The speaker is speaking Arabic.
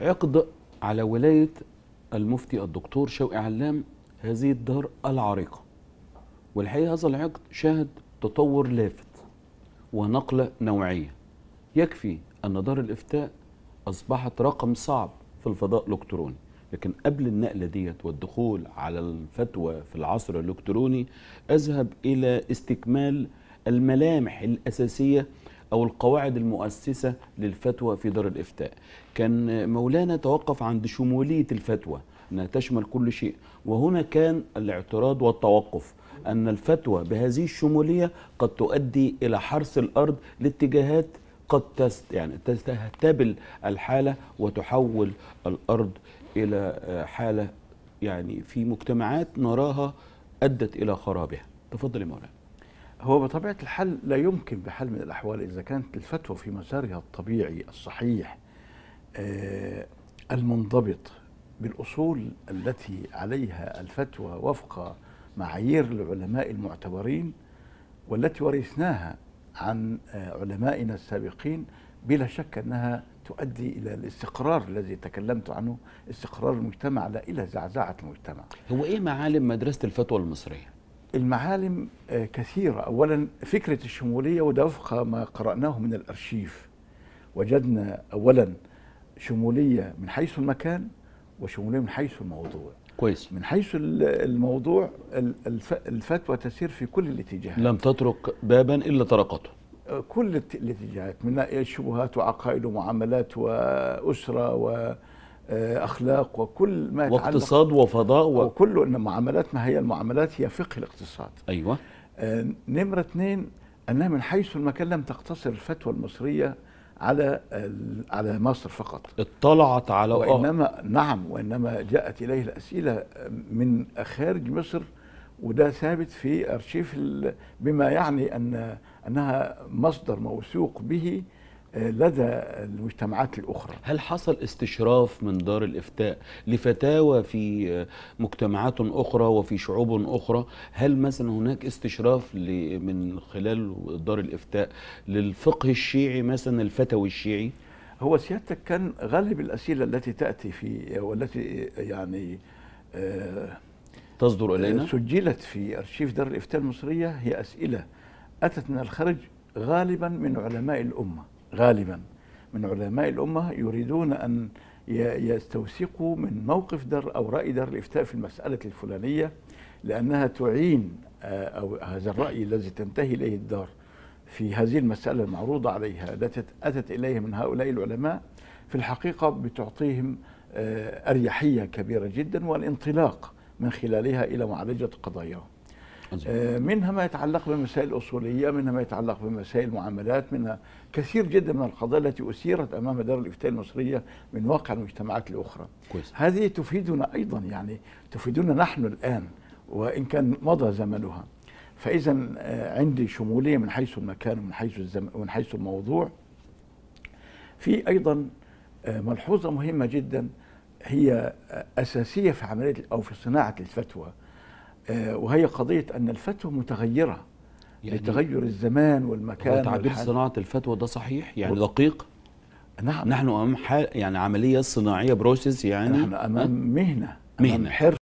عقد على ولاية المفتي الدكتور شوقي علام هذه الدار العريقة والحقيقة هذا العقد شهد تطور لافت ونقلة نوعية يكفي أن دار الإفتاء أصبحت رقم صعب في الفضاء الإلكتروني لكن قبل النقلة ديت والدخول على الفتوى في العصر الإلكتروني أذهب إلى استكمال الملامح الأساسية أو القواعد المؤسسة للفتوى في دار الإفتاء كان مولانا توقف عند شمولية الفتوى أنها تشمل كل شيء وهنا كان الاعتراض والتوقف أن الفتوى بهذه الشمولية قد تؤدي إلى حرث الأرض لاتجاهات قد تست يعني تستهتبل الحالة وتحول الأرض إلى آه، حالة يعني في مجتمعات نراها أدت إلى خرابها تفضل يا مولانا هو بطبيعة الحال لا يمكن بحال من الأحوال إذا كانت الفتوى في مسارها الطبيعي الصحيح آه، المنضبط بالأصول التي عليها الفتوى وفق معايير العلماء المعتبرين والتي ورثناها عن آه، علمائنا السابقين بلا شك أنها تؤدي إلى الاستقرار الذي تكلمت عنه استقرار المجتمع لا إلى زعزعة المجتمع هو إيه معالم مدرسة الفتوى المصرية؟ المعالم آه، كثيرة أولا فكرة الشمولية وده وفق ما قرأناه من الأرشيف وجدنا أولا شمولية من حيث المكان وشمولية من حيث الموضوع كويس من حيث الموضوع الفتوى تسير في كل الاتجاهات لم تترك بابا إلا طرقته آه، كل الاتجاهات من الشبهات وعقائد ومعاملات وأسرة و آه، اخلاق وكل ما يتعلق واقتصاد وفضاء و... وكل ان معاملاتنا هي المعاملات هي فقه الاقتصاد ايوه آه، نمره اثنين انها من حيث المكان لم تقتصر الفتوى المصريه على على مصر فقط اطلعت على آه. وانما نعم وانما جاءت اليه الاسئله من خارج مصر وده ثابت في ارشيف بما يعني ان انها مصدر موثوق به لدى المجتمعات الأخرى هل حصل استشراف من دار الإفتاء لفتاوى في مجتمعات أخرى وفي شعوب أخرى هل مثلا هناك استشراف من خلال دار الإفتاء للفقه الشيعي مثلا الفتوي الشيعي هو سيادتك كان غالب الأسئلة التي تأتي في والتي يعني آه، تصدر إلينا آه، سجلت في أرشيف دار الإفتاء المصرية هي أسئلة أتت من الخارج غالبا من علماء الأمة غالبا من علماء الأمة يريدون أن يستوثقوا من موقف در أو رأي در الإفتاء في المسألة الفلانية لأنها تعين آه، أو هذا الرأي الذي تنتهي إليه الدار في هذه المسألة المعروضة عليها التي أتت إليها من هؤلاء العلماء في الحقيقة بتعطيهم آه، أريحية كبيرة جدا والانطلاق من خلالها إلى معالجة قضاياهم آه، منها ما يتعلق بمسائل أصولية منها ما يتعلق بمسائل معاملات منها كثير جدا من القضايا التي أثيرت أمام دار الإفتاء المصرية من واقع المجتمعات الأخرى كويس. هذه تفيدنا أيضا يعني تفيدنا نحن الآن وإن كان مضى زمنها فإذا آه، عندي شمولية من حيث المكان ومن حيث الزمن ومن حيث الموضوع في أيضا آه، ملحوظة مهمة جدا هي أساسية في عملية أو في صناعة الفتوى آه، وهي قضيه ان الفتوى متغيره يعني لتغير الزمان والمكان تعبير صناعه الفتوى ده صحيح يعني و... دقيق نعم نحن امام حال يعني عمليه صناعيه بروسيس يعني نحن امام مهنه أمام حرف